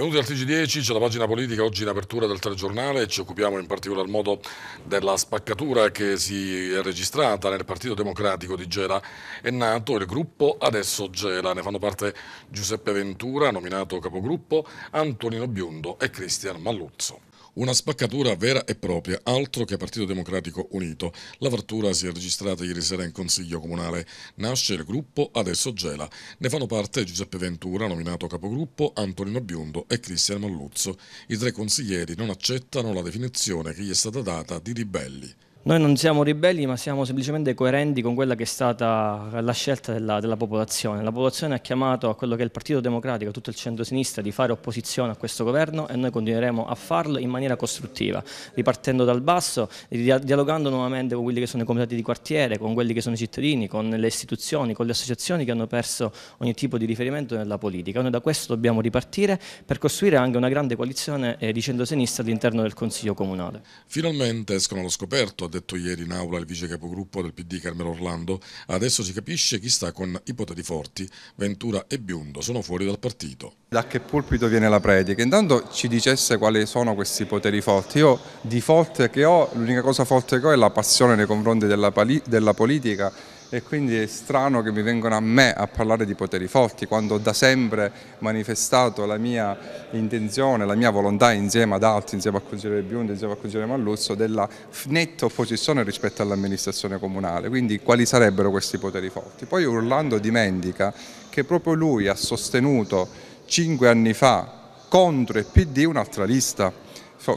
Benvenuti al TG10, c'è la pagina politica oggi in apertura del telegiornale e ci occupiamo in particolar modo della spaccatura che si è registrata nel Partito Democratico di Gela. È nato il gruppo Adesso Gela, ne fanno parte Giuseppe Ventura, nominato capogruppo, Antonino Biondo e Cristian Malluzzo. Una spaccatura vera e propria, altro che Partito Democratico Unito. L'avvertura si è registrata ieri sera in Consiglio Comunale. Nasce il gruppo Adesso Gela. Ne fanno parte Giuseppe Ventura, nominato capogruppo, Antonino Biondo e Cristian Malluzzo. I tre consiglieri non accettano la definizione che gli è stata data di ribelli. Noi non siamo ribelli, ma siamo semplicemente coerenti con quella che è stata la scelta della, della, popolazione. La popolazione ha chiamato a quello che è il Partito Democratico, tutto il centro-sinistra, di fare opposizione a questo governo e noi continueremo a farlo in maniera costruttiva, ripartendo dal basso, dialogando nuovamente con quelli che sono i comitati di quartiere, con quelli che sono i cittadini, con le istituzioni, con le associazioni che hanno perso ogni tipo di riferimento nella politica. Noi da questo dobbiamo ripartire per costruire anche una grande coalizione eh, di centro-sinistra all'interno del Consiglio Comunale. Finalmente escono lo scoperto detto ieri in aula il vice capogruppo del PD Carmelo Orlando, adesso si capisce chi sta con i poteri forti, Ventura e Biundo sono fuori dal partito. Da che pulpito viene la predica? Intanto ci dicesse quali sono questi poteri forti. Io di forte che ho, l'unica cosa forte che ho è la passione nei confronti della, della politica e quindi è strano che mi vengano a me a parlare di poteri forti quando ho da sempre manifestato la mia intenzione, la mia volontà insieme ad altri, insieme al consigliere Biondi, insieme al consigliere Malluzzo della netta opposizione rispetto all'amministrazione comunale, quindi quali sarebbero questi poteri forti. Poi Orlando dimentica che proprio lui ha sostenuto cinque anni fa contro il PD un'altra lista.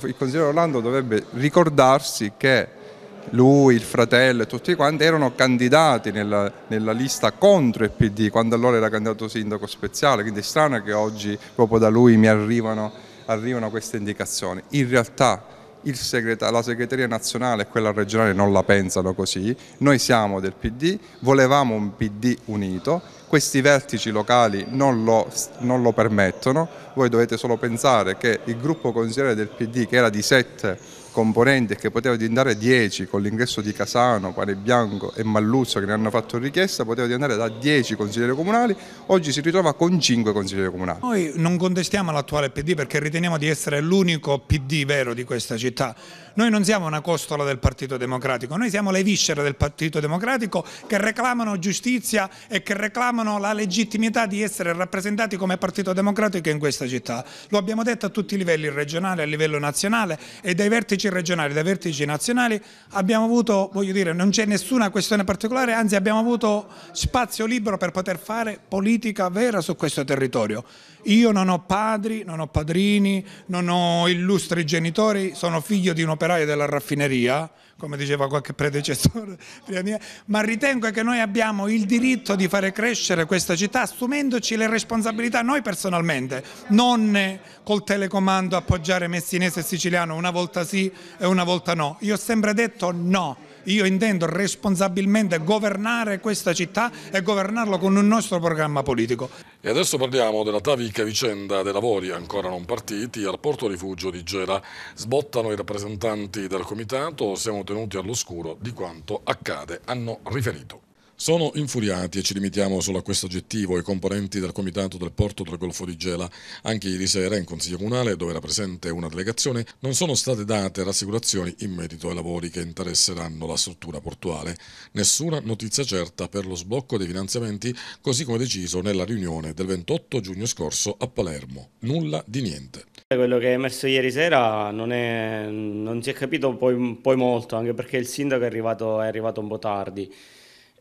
Il consigliere Orlando dovrebbe ricordarsi che lui, il fratello e tutti quanti erano candidati nella, nella, lista contro il PD quando allora era candidato sindaco speciale, quindi è strano che oggi proprio da lui mi arrivano, arrivano queste indicazioni. In realtà segreta, la segreteria nazionale e quella regionale non la pensano così, noi siamo del PD, volevamo un PD unito, questi vertici locali non lo, non lo permettono, voi dovete solo pensare che il gruppo consigliere del PD che era di 7 componenti e che poteva diventare 10 con l'ingresso di Casano, Pare Bianco e Malluzzo che ne hanno fatto richiesta, poteva diventare da 10 consiglieri comunali, oggi si ritrova con 5 consiglieri comunali. Noi non contestiamo l'attuale PD perché riteniamo di essere l'unico PD vero di questa città. Noi non siamo una costola del Partito Democratico, noi siamo le viscere del Partito Democratico che reclamano giustizia e che reclamano la legittimità di essere rappresentati come Partito Democratico in questa città nostra città. Lo abbiamo detto a tutti i livelli, regionale, a livello nazionale e dai vertici regionali, dai vertici nazionali abbiamo avuto, voglio dire, non c'è nessuna questione particolare, anzi abbiamo avuto spazio libero per poter fare politica vera su questo territorio. Io non ho padri, non ho padrini, non ho illustri genitori, sono figlio di un operaio della raffineria, come diceva qualche predecessore ma ritengo che noi abbiamo il diritto di fare crescere questa città assumendoci le responsabilità noi personalmente, non col telecomando appoggiare messinese e siciliano una volta sì e una volta no. Io ho sempre detto no io intendo responsabilmente governare questa città e governarlo con un nostro programma politico. E adesso parliamo della travica vicenda dei lavori ancora non partiti al porto rifugio di Gela. Sbottano i rappresentanti del comitato, siamo tenuti all'oscuro di quanto accade, hanno riferito. Sono infuriati e ci limitiamo solo a questo aggettivo i componenti del comitato del porto del Golfo di Gela. Anche ieri sera in Consiglio Comunale, dove era presente una delegazione, non sono state date rassicurazioni in merito ai lavori che interesseranno la struttura portuale. Nessuna notizia certa per lo sblocco dei finanziamenti, così come deciso nella riunione del 28 giugno scorso a Palermo. Nulla di niente. Quello che è emerso ieri sera non, è, non si è capito poi, poi, molto, anche perché il sindaco è arrivato, è arrivato un po' tardi.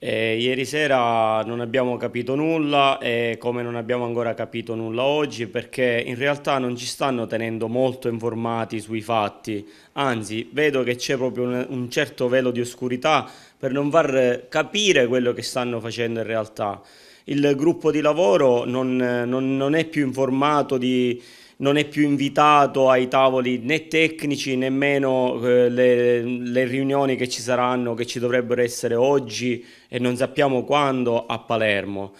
Eh, ieri sera non abbiamo capito nulla e come non abbiamo ancora capito nulla oggi perché in realtà non ci stanno tenendo molto informati sui fatti, anzi vedo che c'è proprio un, un certo velo di oscurità per non far capire quello che stanno facendo in realtà. Il gruppo di lavoro non, non, non è più informato di, non è più invitato ai tavoli né tecnici, nemmeno eh, le, le, riunioni che ci saranno, che ci dovrebbero essere oggi e non sappiamo quando a Palermo.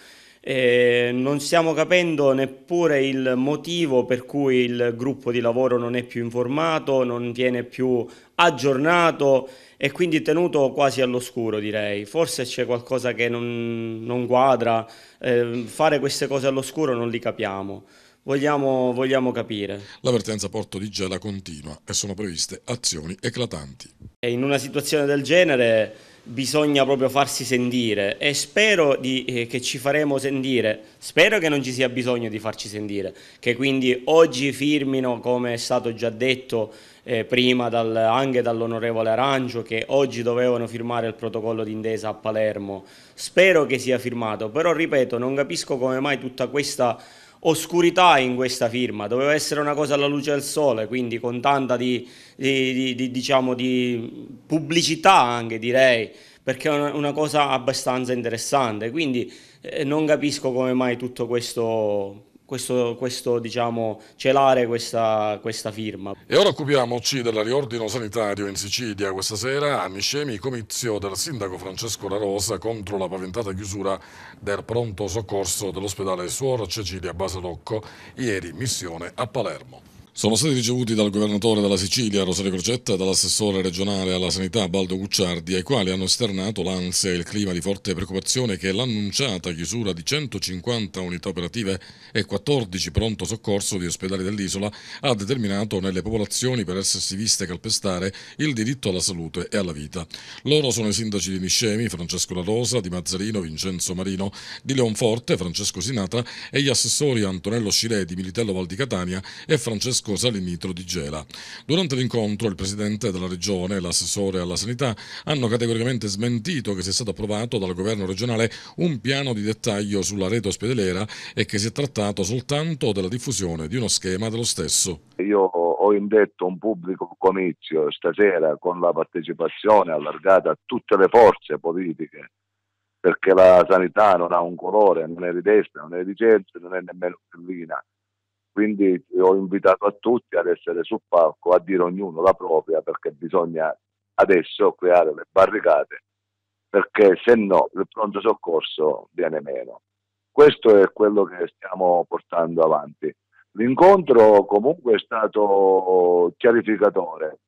E eh, non stiamo capendo neppure il motivo per cui il gruppo di lavoro non è più informato, non viene più aggiornato e quindi tenuto quasi all'oscuro direi. Forse c'è qualcosa che non, non quadra, eh, fare queste cose all'oscuro non li capiamo vogliamo, vogliamo capire. L'avvertenza Porto di Gela continua e sono previste azioni eclatanti. E in una situazione del genere bisogna proprio farsi sentire e spero di, eh, che ci faremo sentire, spero che non ci sia bisogno di farci sentire, che quindi oggi firmino, come è stato già detto eh, prima dal, anche dall'onorevole Arancio, che oggi dovevano firmare il protocollo d'intesa a Palermo, spero che sia firmato, però ripeto non capisco come mai tutta questa oscurità in questa firma, doveva essere una cosa alla luce del sole, quindi con tanta di, di, di, diciamo, di pubblicità anche direi, perché è una, una cosa abbastanza interessante, quindi eh, non capisco come mai tutto questo questo, questo diciamo, celare questa, questa, firma. E ora occupiamoci del riordino sanitario in Sicilia. Questa sera a Miscemi comizio del sindaco Francesco La Rosa contro la paventata chiusura del pronto soccorso dell'ospedale Suor Cecilia Basalocco, ieri missione a Palermo sono stati ricevuti dal governatore della Sicilia Rosario Crocetta e dall'assessore regionale alla sanità Baldo Gucciardi, ai quali hanno esternato l'ansia e il clima di forte preoccupazione che l'annunciata chiusura di 150 unità operative e 14 pronto soccorso di ospedali dell'isola ha determinato nelle popolazioni per essersi viste calpestare il diritto alla salute e alla vita. Loro sono i sindaci di Niscemi, Francesco La Rosa, Di Mazzarino, Vincenzo Marino, di Leonforte, Francesco Sinatra e gli assessori Antonello Di Militello Val di Catania e Francesco scorsa all'initro di Gela. Durante l'incontro il Presidente della Regione e l'assessore alla sanità hanno categoricamente smentito che sia stato approvato dal Governo regionale un piano di dettaglio sulla rete ospedaliera e che si è trattato soltanto della diffusione di uno schema dello stesso. Io ho indetto un pubblico comizio stasera con la partecipazione allargata a tutte le forze politiche perché la sanità non ha un colore, non è di destra, non è di centro, non è nemmeno di pellina. Quindi eh, ho invitato a tutti ad essere sul palco, a dire ognuno la propria, perché bisogna adesso creare le barricate, perché se no il pronto soccorso viene meno. Questo è quello che stiamo portando avanti. L'incontro comunque è stato chiarificatore,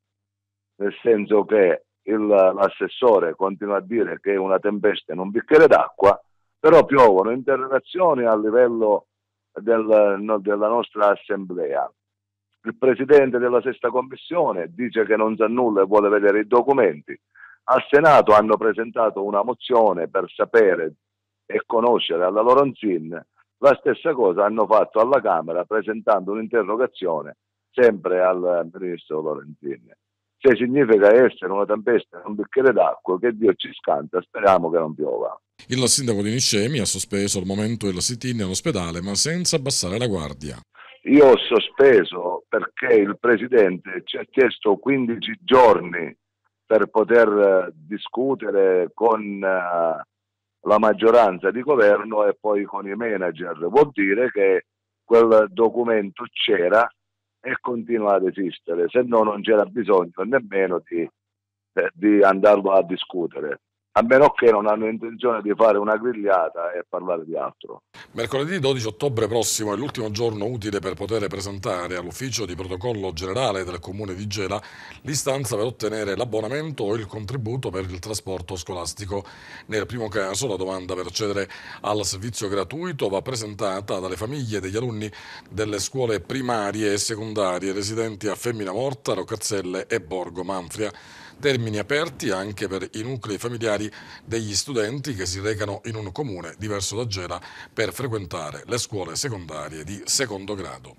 nel senso che il, l'assessore continua a dire che una tempesta è un bicchiere d'acqua, però piovono interrogazioni a livello del, no, della nostra assemblea. Il presidente della sesta commissione dice che non sa nulla e vuole vedere i documenti. Al Senato hanno presentato una mozione per sapere e conoscere alla Lorenzin. La stessa cosa hanno fatto alla Camera presentando un'interrogazione sempre al eh, ministro Lorenzin. Se significa essere una tempesta, in un bicchiere d'acqua, che Dio ci scanta, speriamo che non piova. Il sindaco di Niscemi ha sospeso al momento il sit-in ospedale, ma senza abbassare la guardia. Io ho sospeso perché il Presidente ci ha chiesto 15 giorni per poter eh, discutere con eh, la maggioranza di governo e poi con i manager. Vuol dire che quel documento c'era e continua ad esistere, se no non c'era bisogno nemmeno di, eh, di andarlo a discutere a meno che non hanno intenzione di fare una grigliata e parlare di altro. Mercoledì 12 ottobre prossimo è l'ultimo giorno utile per poter presentare all'ufficio di protocollo generale del comune di Gela l'istanza per ottenere l'abbonamento o il contributo per il trasporto scolastico. Nel primo caso la domanda per accedere al servizio gratuito va presentata dalle famiglie degli alunni delle scuole primarie e secondarie residenti a Femmina Morta, Roccazzelle e Borgo Manfria termini aperti anche per i nuclei familiari degli studenti che si recano in un comune diverso da Gela per frequentare le scuole secondarie di secondo grado.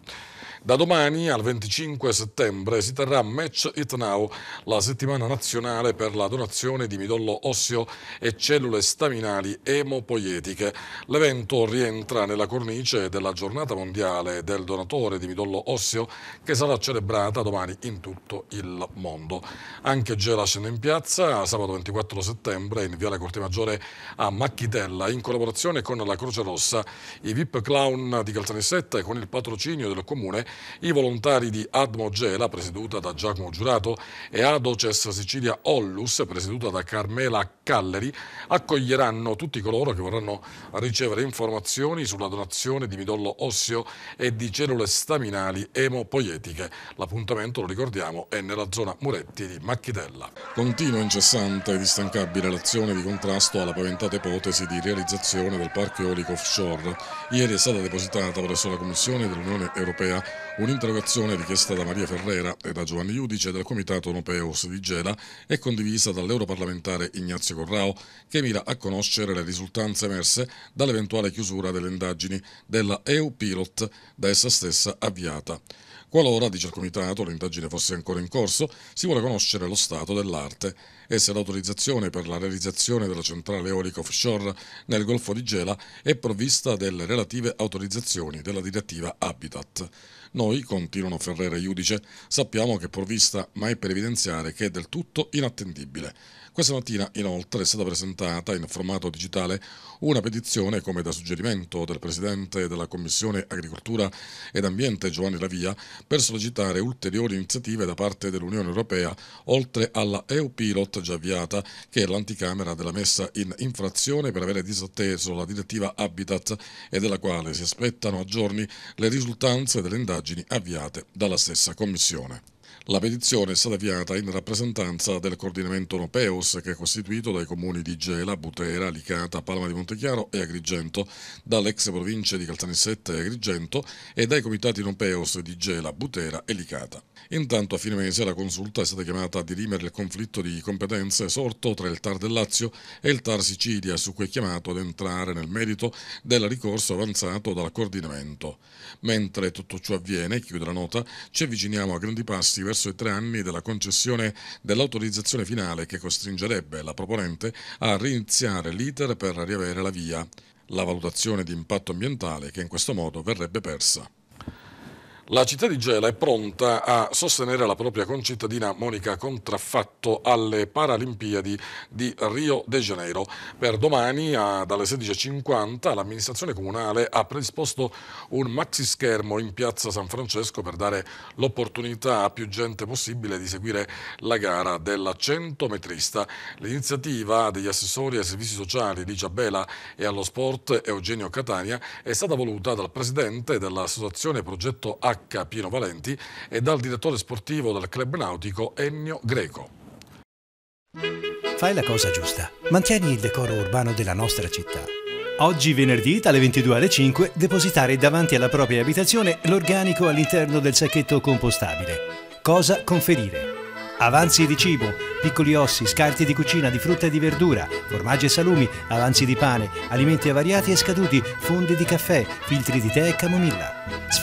Da domani al 25 settembre si terrà Match It Now, la settimana nazionale per la donazione di midollo osseo e cellule staminali emopoietiche. L'evento rientra nella cornice della giornata mondiale del donatore di midollo osseo che sarà celebrata domani in tutto il mondo. Anche Gela scende in piazza sabato 24 settembre in Viale Corte Maggiore a Macchitella in collaborazione con la Croce Rossa, i VIP Clown di Calzanissetta e con il patrocinio del Comune i volontari di Admo Gela, presieduta da Giacomo Giurato, e Adoces Sicilia Ollus, presieduta da Carmela Calleri, accoglieranno tutti coloro che vorranno ricevere informazioni sulla donazione di midollo osseo e di cellule staminali emopoietiche. L'appuntamento, lo ricordiamo, è nella zona Muretti di Macchitella. Continua incessante ed instancabile l'azione di contrasto alla paventata ipotesi di realizzazione del parco eolico offshore. Ieri è stata depositata presso la Commissione dell'Unione Europea Un'interrogazione richiesta da Maria Ferrera e da Giovanni Iudice del Comitato Nopeus di Gela e condivisa dall'europarlamentare Ignazio Corrao che mira a conoscere le risultanze emerse dall'eventuale chiusura delle indagini della EU Pilot da essa stessa avviata. Qualora, dice il Comitato, l'indagine fosse ancora in corso, si vuole conoscere lo stato dell'arte e se l'autorizzazione per la realizzazione della centrale eolica offshore nel Golfo di Gela è provvista delle relative autorizzazioni della direttiva Habitat. Noi, continuano Ferrera e Iudice, sappiamo che è provvista, ma è per evidenziare che è del tutto inattendibile. Questa mattina, inoltre, è stata presentata in formato digitale una petizione, come da suggerimento del Presidente della Commissione Agricoltura ed Ambiente Giovanni Lavia, per sollecitare ulteriori iniziative da parte dell'Unione Europea, oltre alla EU-Pilot già avviata, che è l'anticamera della messa in infrazione per avere disatteso la direttiva Habitat e della quale si aspettano a giorni le risultanze delle indagini indagini avviate dalla stessa Commissione. La petizione è stata avviata in rappresentanza del coordinamento Nopeus che è costituito dai comuni di Gela, Butera, Licata, Palma di Montechiaro e Agrigento, dall'ex provincia di Caltanissetta e Agrigento e dai comitati Nopeus di Gela, Butera e Licata. Intanto a fine mese la consulta è stata chiamata a dirimere il conflitto di competenze sorto tra il TAR del Lazio e il TAR Sicilia su cui è chiamato ad entrare nel merito del ricorso avanzato dal coordinamento. Mentre tutto ciò avviene, chiude la nota, ci avviciniamo a grandi passi verso trascorso i tre anni della concessione dell'autorizzazione finale che costringerebbe la proponente a riniziare l'iter per riavere la via, la valutazione di impatto ambientale che in questo modo verrebbe persa. La città di Gela è pronta a sostenere la propria concittadina Monica Contraffatto alle Paralimpiadi di Rio de Janeiro. Per domani, dalle 16.50, l'amministrazione comunale ha predisposto un maxi schermo in piazza San Francesco per dare l'opportunità a più gente possibile di seguire la gara della 100 metrista. L'iniziativa degli assessori ai servizi sociali di Giabela e allo sport Eugenio Catania è stata voluta dal presidente dell'associazione Progetto A H. Pino Valenti e dal direttore sportivo del club nautico Ennio Greco. Fai la cosa giusta. Mantieni il decoro urbano della nostra città. Oggi venerdì dalle 22 alle 5 depositare davanti alla propria abitazione l'organico all'interno del sacchetto compostabile. Cosa conferire? Avanzi di cibo, piccoli ossi, scarti di cucina, di frutta e di verdura, formaggi e salumi, avanzi di pane, alimenti avariati e scaduti, fondi di caffè, filtri di tè e camomilla